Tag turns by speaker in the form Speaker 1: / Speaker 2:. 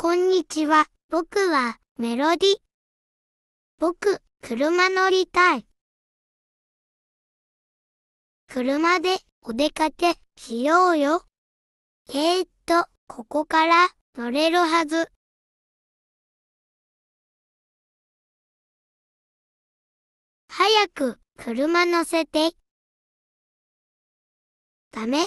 Speaker 1: こんにちは、僕はメロディ。僕、車乗りたい。車でお出かけしようよ。えー、っと、ここから乗れるは
Speaker 2: ず。早く車乗せて。ダメ、